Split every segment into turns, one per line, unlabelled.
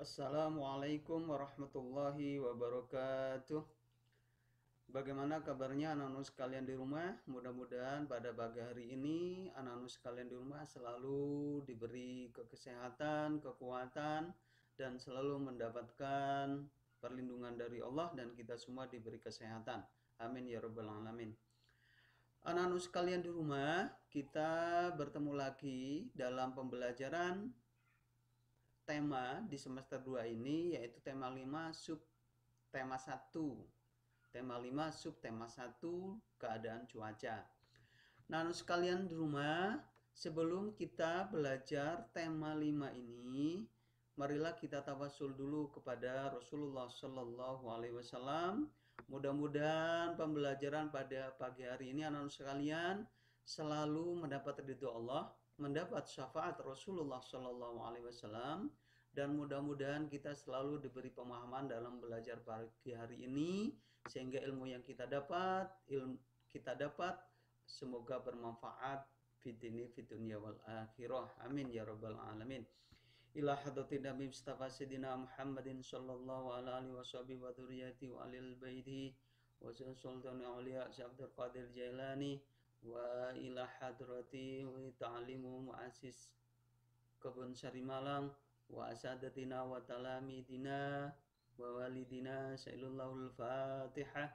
Assalamualaikum warahmatullahi wabarakatuh. Bagaimana kabarnya anak-anak sekalian di rumah? Mudah-mudahan pada pagi hari ini anak-anak sekalian di rumah selalu diberi kesehatan, kekuatan, dan selalu mendapatkan perlindungan dari Allah dan kita semua diberi kesehatan. Amin ya rabbal alamin. Anak-anak sekalian di rumah, kita bertemu lagi dalam pembelajaran tema di semester 2 ini yaitu tema 5 sub tema 1. Tema 5 sub tema 1 keadaan cuaca. Nah, sekalian di rumah, sebelum kita belajar tema 5 ini, marilah kita tawasul dulu kepada Rasulullah Shallallahu alaihi wasallam. Mudah-mudahan pembelajaran pada pagi hari ini anak-anak sekalian selalu mendapat ridho Allah mendapat syafaat Rasulullah Shallallahu Alaihi Wasallam dan mudah-mudahan kita selalu diberi pemahaman dalam belajar pagi hari ini sehingga ilmu yang kita dapat ilmu kita dapat semoga bermanfaat fitni fitunya wal akhirah amin ya rabbal alamin ila hadratin nabi mustafa sidina muhammadin sallallahu alaihi wasallam wa dzurriyyati wa alil baiti wa sultan auliya qadir jailani wa ila hadrati wa ta'limu mu'assis kebun sari malang wa asadatina wa dina wa walidina sa'ilullahu al-fatihah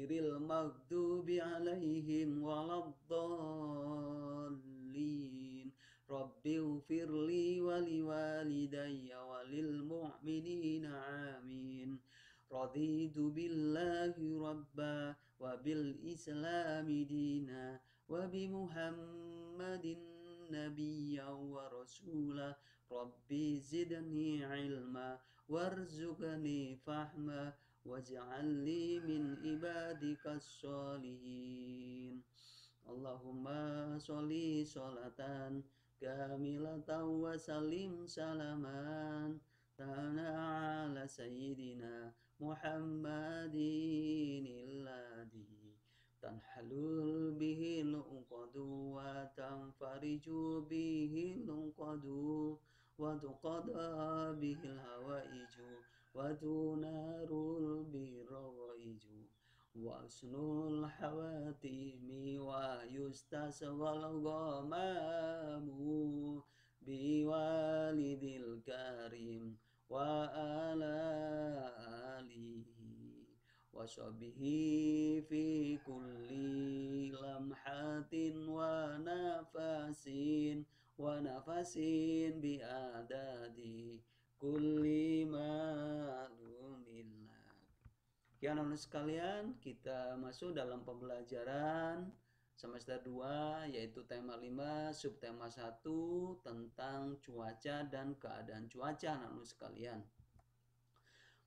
غير المغضوب عليهم ولا الضالين رب اغفر لي ولوالدي وللمؤمنين آمين رضيت بالله ربا وبالإسلام دينا وبمحمد نبيا ورسولا ربي زدني علما وارزقني فهما واجعل لي من إبادة عبادك الصالحين اللهم صل صلاة كاملة وسلم سلاما تانا على سيدنا محمد الذي تنحل به العقد وتنفرج به العقد وتقضى به الهوائج وتنار به الروائج Wasnul hawatimi wa yustas wal ghamamu biwalidil karim wa ala alihi wa sobihi fi kulli lamhatin wa nafasin wa nafasin bi adadi kulli ma'lumillah Ya anak-anak sekalian, kita masuk dalam pembelajaran semester 2 yaitu tema 5 subtema 1 tentang cuaca dan keadaan cuaca anak-anak sekalian.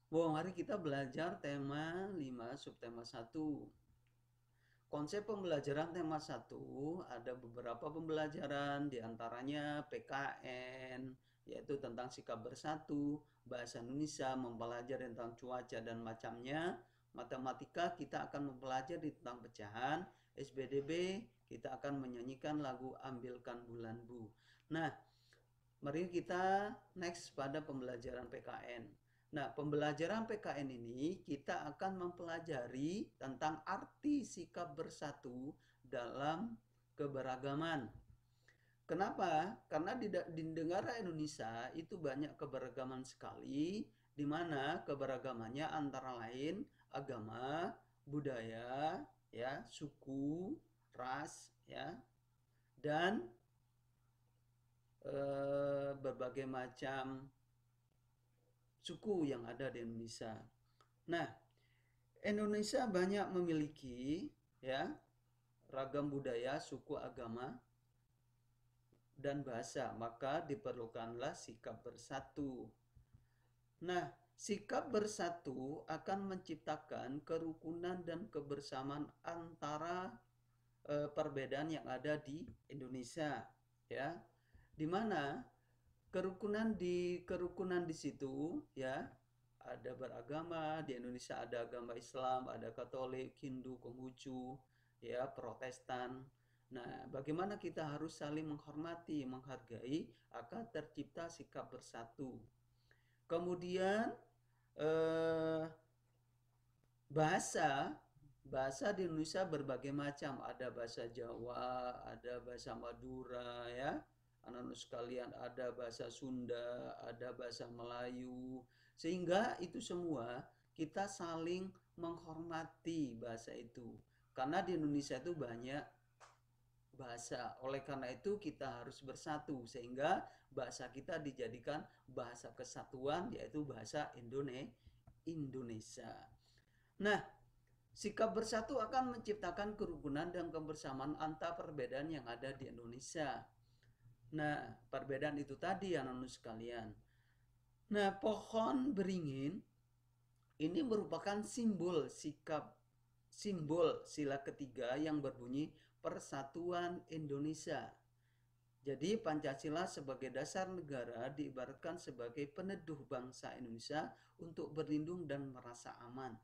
Wow, hari kita belajar tema 5 subtema 1. Konsep pembelajaran tema 1 ada beberapa pembelajaran diantaranya PKN, yaitu tentang sikap bersatu, bahasa Indonesia, mempelajari tentang cuaca dan macamnya. Matematika kita akan mempelajari tentang pecahan, SBDB kita akan menyanyikan lagu Ambilkan Bulan Bu. Nah, mari kita next pada pembelajaran PKN. Nah, pembelajaran PKN ini kita akan mempelajari tentang arti sikap bersatu dalam keberagaman. Kenapa? Karena di, di negara Indonesia itu banyak keberagaman sekali, di mana keberagamannya antara lain agama, budaya, ya, suku, ras, ya, dan e, berbagai macam suku yang ada di Indonesia. Nah, Indonesia banyak memiliki ya ragam budaya, suku, agama dan bahasa, maka diperlukanlah sikap bersatu. Nah, sikap bersatu akan menciptakan kerukunan dan kebersamaan antara e, perbedaan yang ada di Indonesia, ya. Di mana kerukunan di kerukunan di situ, ya, ada beragama, di Indonesia ada agama Islam, ada Katolik, Hindu, Konghucu, ya, Protestan, Nah, bagaimana kita harus saling menghormati, menghargai, akan tercipta sikap bersatu. Kemudian eh, bahasa bahasa di Indonesia berbagai macam, ada bahasa Jawa, ada bahasa Madura ya. Anak-anak sekalian ada bahasa Sunda, ada bahasa Melayu. Sehingga itu semua kita saling menghormati bahasa itu. Karena di Indonesia itu banyak bahasa. Oleh karena itu kita harus bersatu sehingga bahasa kita dijadikan bahasa kesatuan yaitu bahasa Indonesia. Nah, sikap bersatu akan menciptakan kerukunan dan kebersamaan antar perbedaan yang ada di Indonesia. Nah, perbedaan itu tadi yang anak sekalian. Nah, pohon beringin ini merupakan simbol sikap simbol sila ketiga yang berbunyi persatuan Indonesia. Jadi Pancasila sebagai dasar negara diibaratkan sebagai peneduh bangsa Indonesia untuk berlindung dan merasa aman.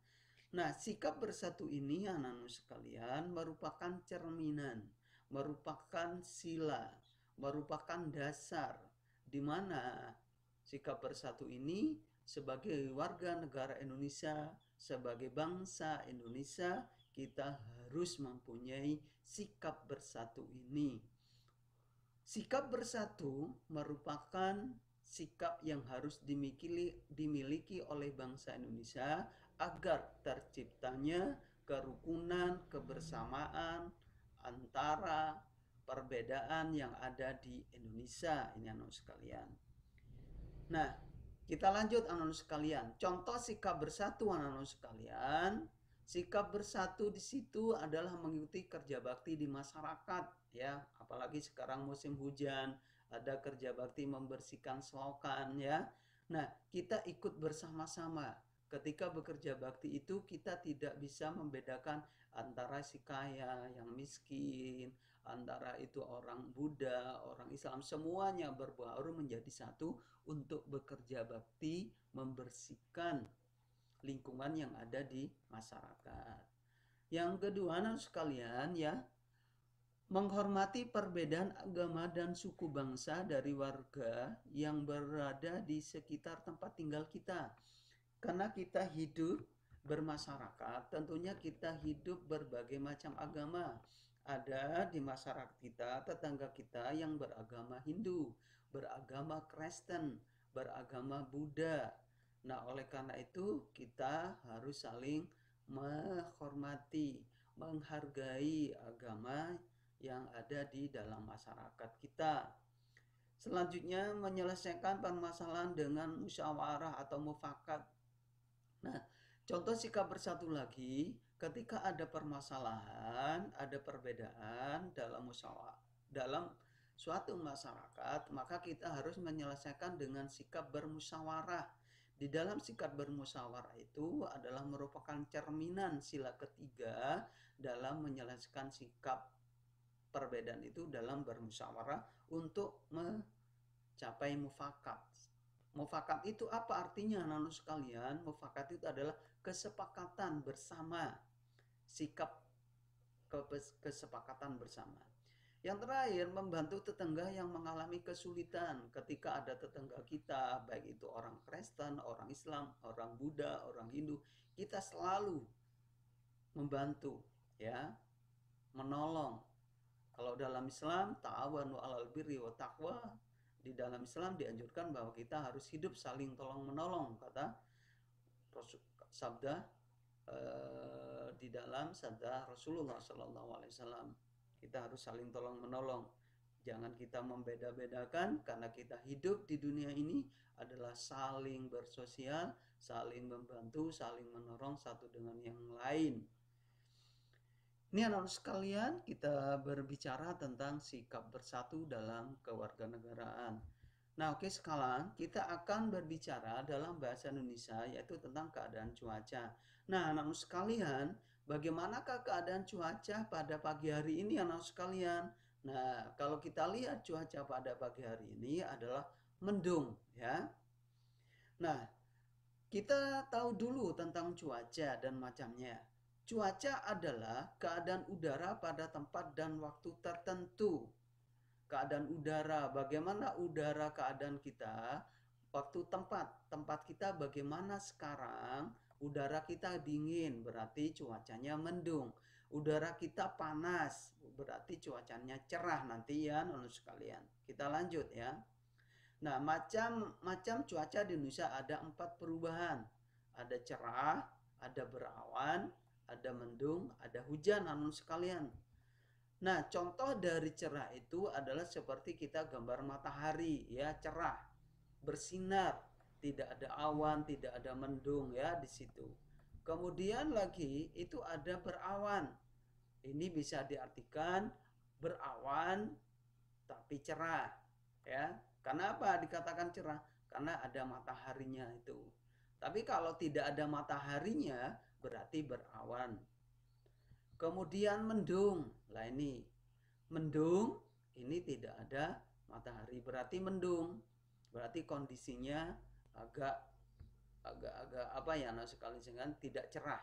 Nah, sikap bersatu ini anak-anak sekalian merupakan cerminan, merupakan sila, merupakan dasar di mana sikap bersatu ini sebagai warga negara Indonesia, sebagai bangsa Indonesia kita harus mempunyai sikap bersatu ini. Sikap bersatu merupakan sikap yang harus dimiliki, dimiliki oleh bangsa Indonesia agar terciptanya kerukunan, kebersamaan antara perbedaan yang ada di Indonesia ini anak sekalian. Nah, kita lanjut anak sekalian. Contoh sikap bersatu anak sekalian Sikap bersatu di situ adalah mengikuti kerja bakti di masyarakat ya, apalagi sekarang musim hujan, ada kerja bakti membersihkan selokan ya. Nah, kita ikut bersama-sama. Ketika bekerja bakti itu kita tidak bisa membedakan antara si kaya yang miskin, antara itu orang Buddha, orang Islam semuanya berbaur menjadi satu untuk bekerja bakti membersihkan lingkungan yang ada di masyarakat. Yang kedua, anak sekalian ya, menghormati perbedaan agama dan suku bangsa dari warga yang berada di sekitar tempat tinggal kita. Karena kita hidup bermasyarakat, tentunya kita hidup berbagai macam agama. Ada di masyarakat kita, tetangga kita yang beragama Hindu, beragama Kristen, beragama Buddha, Nah, oleh karena itu kita harus saling menghormati, menghargai agama yang ada di dalam masyarakat kita. Selanjutnya menyelesaikan permasalahan dengan musyawarah atau mufakat. Nah, contoh sikap bersatu lagi ketika ada permasalahan, ada perbedaan dalam musyawarah dalam suatu masyarakat, maka kita harus menyelesaikan dengan sikap bermusyawarah di dalam sikap bermusyawarah itu adalah merupakan cerminan sila ketiga dalam menyelesaikan sikap perbedaan itu dalam bermusyawarah untuk mencapai mufakat. Mufakat itu apa artinya lalu sekalian? Mufakat itu adalah kesepakatan bersama. Sikap kesepakatan bersama. Yang terakhir, membantu tetangga yang mengalami kesulitan ketika ada tetangga kita, baik itu orang Kristen, orang Islam, orang Buddha, orang Hindu, kita selalu membantu, ya, menolong. Kalau dalam Islam, ta'awanu alal birri wa taqwa, di dalam Islam dianjurkan bahwa kita harus hidup saling tolong menolong, kata sabda eh, di dalam sabda Rasulullah saw kita harus saling tolong menolong. Jangan kita membeda-bedakan karena kita hidup di dunia ini adalah saling bersosial, saling membantu, saling menolong satu dengan yang lain. Ini anak-anak sekalian, kita berbicara tentang sikap bersatu dalam kewarganegaraan. Nah, oke sekarang kita akan berbicara dalam bahasa Indonesia yaitu tentang keadaan cuaca. Nah, anak-anak sekalian, Bagaimanakah keadaan cuaca pada pagi hari ini anak sekalian? Nah, kalau kita lihat cuaca pada pagi hari ini adalah mendung ya. Nah, kita tahu dulu tentang cuaca dan macamnya. Cuaca adalah keadaan udara pada tempat dan waktu tertentu. Keadaan udara, bagaimana udara keadaan kita, waktu tempat, tempat kita bagaimana sekarang, Udara kita dingin, berarti cuacanya mendung. Udara kita panas, berarti cuacanya cerah nanti ya, non sekalian. Kita lanjut ya. Nah, macam macam cuaca di Indonesia ada empat perubahan. Ada cerah, ada berawan, ada mendung, ada hujan, anon sekalian. Nah, contoh dari cerah itu adalah seperti kita gambar matahari, ya cerah, bersinar tidak ada awan, tidak ada mendung ya di situ. Kemudian lagi itu ada berawan. Ini bisa diartikan berawan tapi cerah ya. Karena apa dikatakan cerah? Karena ada mataharinya itu. Tapi kalau tidak ada mataharinya berarti berawan. Kemudian mendung. Lah ini mendung ini tidak ada matahari berarti mendung. Berarti kondisinya agak agak-agak apa ya nah sekali dengan tidak cerah.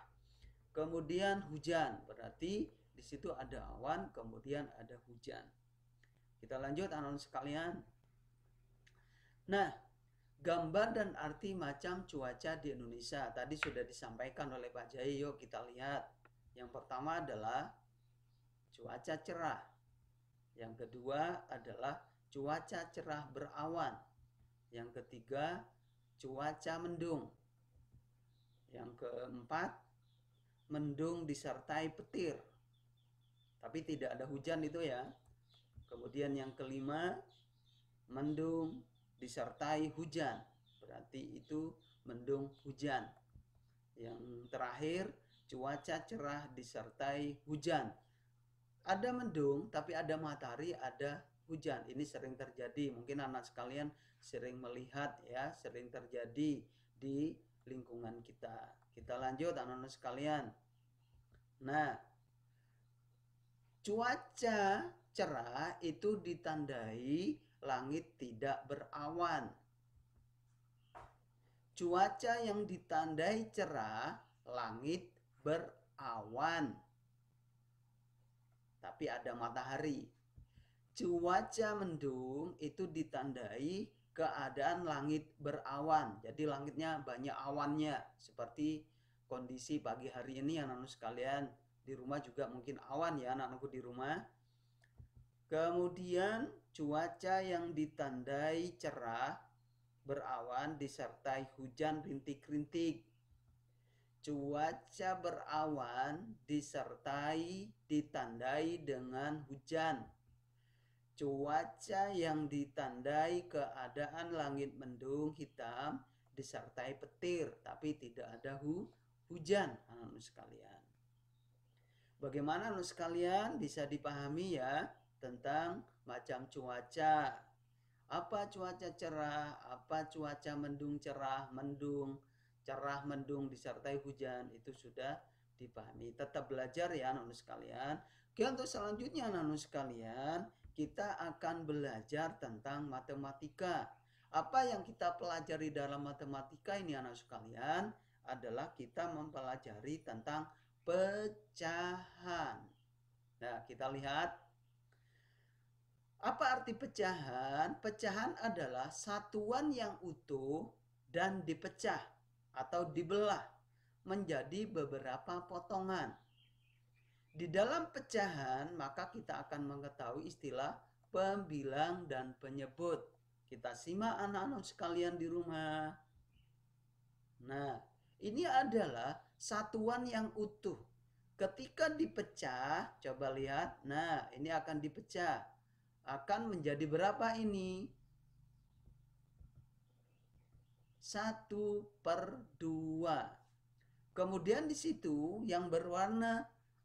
Kemudian hujan, berarti di situ ada awan, kemudian ada hujan. Kita lanjut analis sekalian. Nah, gambar dan arti macam cuaca di Indonesia tadi sudah disampaikan oleh Pak Jai. Yuk kita lihat. Yang pertama adalah cuaca cerah. Yang kedua adalah cuaca cerah berawan. Yang ketiga cuaca mendung. Yang keempat, mendung disertai petir. Tapi tidak ada hujan itu ya. Kemudian yang kelima, mendung disertai hujan. Berarti itu mendung hujan. Yang terakhir, cuaca cerah disertai hujan. Ada mendung, tapi ada matahari, ada hujan. Ini sering terjadi. Mungkin anak sekalian sering melihat ya, sering terjadi di lingkungan kita. Kita lanjut anak-anak sekalian. Nah, cuaca cerah itu ditandai langit tidak berawan. Cuaca yang ditandai cerah, langit berawan. Tapi ada matahari cuaca mendung itu ditandai keadaan langit berawan. Jadi langitnya banyak awannya seperti kondisi pagi hari ini ya, anak-anak sekalian di rumah juga mungkin awan ya anak-anakku di rumah. Kemudian cuaca yang ditandai cerah berawan disertai hujan rintik-rintik. Cuaca berawan disertai ditandai dengan hujan cuaca yang ditandai keadaan langit mendung hitam disertai petir tapi tidak ada hu hujan anak sekalian. Bagaimana anak sekalian bisa dipahami ya tentang macam cuaca. Apa cuaca cerah, apa cuaca mendung cerah, mendung cerah mendung disertai hujan itu sudah dipahami. Tetap belajar ya anak sekalian. Oke untuk selanjutnya anak sekalian, kita akan belajar tentang matematika. Apa yang kita pelajari dalam matematika ini anak sekalian adalah kita mempelajari tentang pecahan. Nah, kita lihat apa arti pecahan? Pecahan adalah satuan yang utuh dan dipecah atau dibelah menjadi beberapa potongan. Di dalam pecahan, maka kita akan mengetahui istilah pembilang dan penyebut. Kita simak anak-anak sekalian di rumah. Nah, ini adalah satuan yang utuh. Ketika dipecah, coba lihat. Nah, ini akan dipecah. Akan menjadi berapa ini? Satu per dua. Kemudian di situ yang berwarna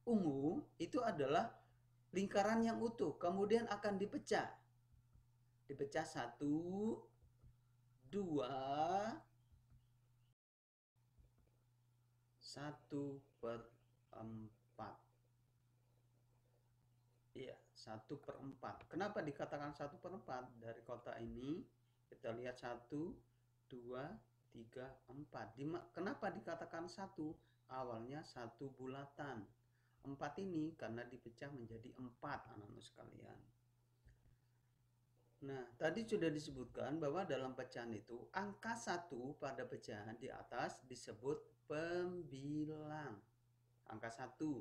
ungu itu adalah lingkaran yang utuh. Kemudian akan dipecah. Dipecah satu, dua, satu per empat. Iya, satu per empat. Kenapa dikatakan satu per empat dari kota ini? Kita lihat satu, dua, tiga, empat. kenapa dikatakan satu? Awalnya satu bulatan Empat ini karena dipecah menjadi empat anak-anak sekalian. Nah, tadi sudah disebutkan bahwa dalam pecahan itu angka satu pada pecahan di atas disebut pembilang. Angka satu.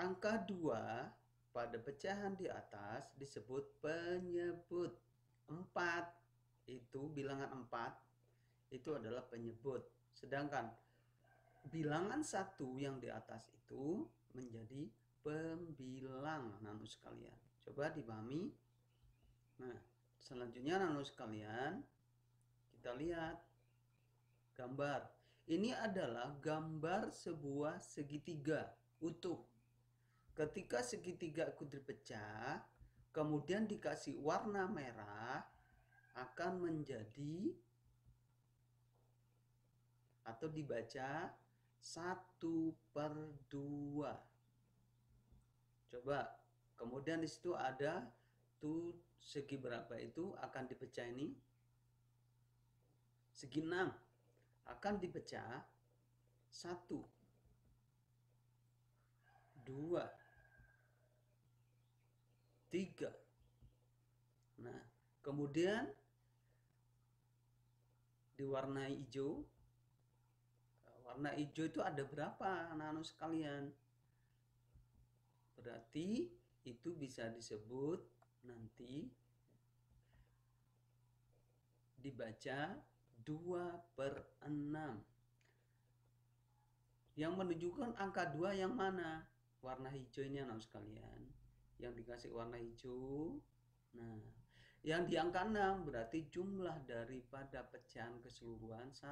Angka dua pada pecahan di atas disebut penyebut. Empat itu bilangan empat itu adalah penyebut. Sedangkan bilangan satu yang di atas itu menjadi pembilang nano sekalian. Coba dipahami. Nah, selanjutnya nano sekalian, kita lihat gambar. Ini adalah gambar sebuah segitiga utuh. Ketika segitiga itu dipecah, kemudian dikasih warna merah, akan menjadi atau dibaca 1 per 2 Coba, kemudian disitu ada tuh segi berapa itu akan dipecah ini? Segi 6 akan dipecah 1 2 3 Nah, kemudian diwarnai hijau warna hijau itu ada berapa anak-anak sekalian berarti itu bisa disebut nanti dibaca 2 per 6 yang menunjukkan angka 2 yang mana warna hijau ini anak sekalian yang dikasih warna hijau nah yang di angka 6 berarti jumlah daripada pecahan keseluruhan 1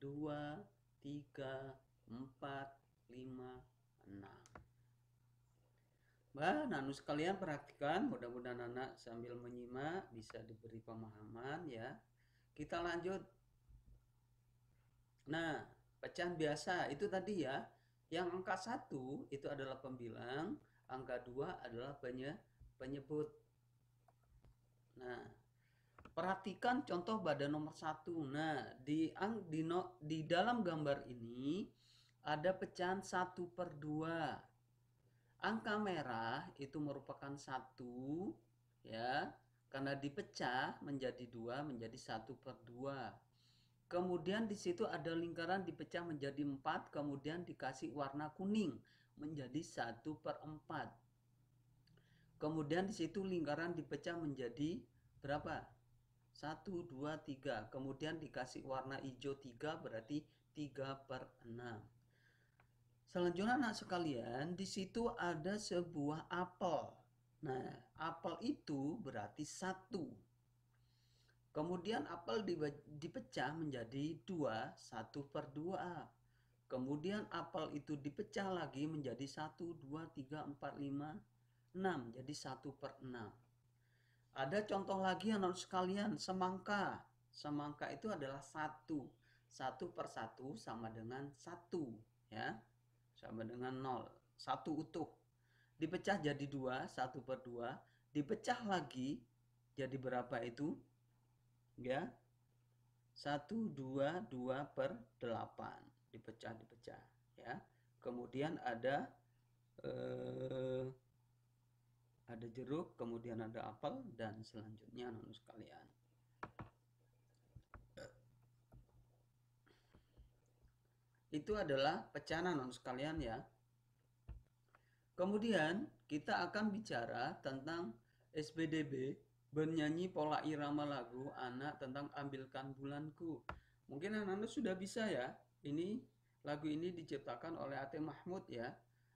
dua tiga empat lima enam Bah, nanu sekalian perhatikan, mudah-mudahan anak sambil menyimak bisa diberi pemahaman ya. Kita lanjut. Nah, pecahan biasa itu tadi ya. Yang angka satu itu adalah pembilang, angka dua adalah penye penyebut. Nah, Perhatikan contoh pada nomor satu. Nah, di, di, no, di dalam gambar ini ada pecahan satu per dua. Angka merah itu merupakan satu, ya, karena dipecah menjadi dua menjadi satu per dua. Kemudian di situ ada lingkaran dipecah menjadi empat, kemudian dikasih warna kuning menjadi satu per empat. Kemudian di situ lingkaran dipecah menjadi berapa? 1, 2, 3. Kemudian dikasih warna hijau 3 berarti 3 per 6. Selanjutnya anak sekalian, di situ ada sebuah apel. Nah, apel itu berarti satu. Kemudian apel dipecah menjadi dua, satu per dua. Kemudian apel itu dipecah lagi menjadi satu, dua, tiga, empat, lima, enam. Jadi satu per enam. Ada contoh lagi yang harus sekalian, semangka. Semangka itu adalah satu. Satu per satu sama dengan satu. Ya. Sama dengan nol. Satu utuh. Dipecah jadi dua, satu per dua. Dipecah lagi jadi berapa itu? Ya. Satu, dua, dua per delapan. Dipecah, dipecah. Ya. Kemudian ada eh, ada jeruk, kemudian ada apel, dan selanjutnya non sekalian. Itu adalah pecahan non sekalian ya. Kemudian kita akan bicara tentang SPDB bernyanyi pola irama lagu anak tentang ambilkan bulanku. Mungkin anak-anak sudah bisa ya. Ini lagu ini diciptakan oleh Ate Mahmud ya.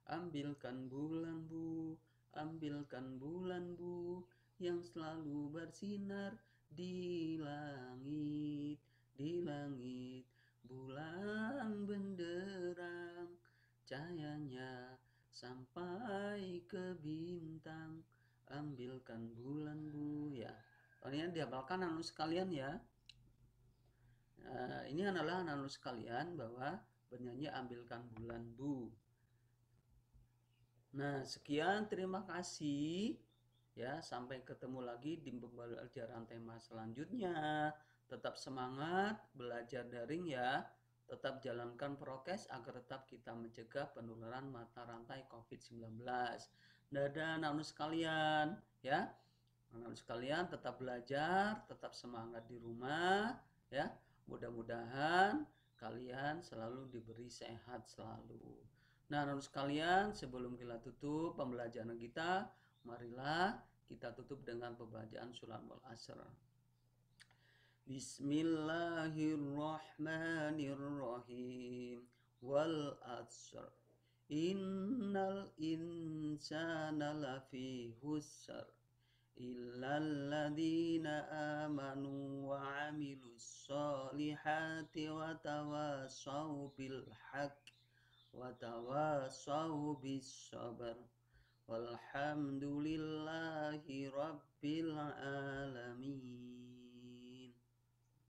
Ambilkan bulan bu, Ambilkan bulan bu yang selalu bersinar di langit di langit bulan benderang cahayanya sampai ke bintang ambilkan bulan bu ya soalnya oh, dihafalkan anu sekalian ya nah, ini adalah anu sekalian bahwa bernyanyi ambilkan bulan bu Nah, sekian terima kasih. Ya, sampai ketemu lagi di pembelajaran tema selanjutnya. Tetap semangat belajar daring ya. Tetap jalankan prokes agar tetap kita mencegah penularan mata rantai COVID-19. Dadah namun sekalian, ya. namun sekalian tetap belajar, tetap semangat di rumah, ya. Mudah-mudahan kalian selalu diberi sehat selalu. Nah, harus sekalian, sebelum kita tutup pembelajaran kita, marilah kita tutup dengan pembelajaran surat Al-Asr. Bismillahirrahmanirrahim. Wal asr. Innal insana lafi husr. wa amilus آمنوا wa الصالحات bil haqq. وتواصوا بالصبر والحمد لله رب العالمين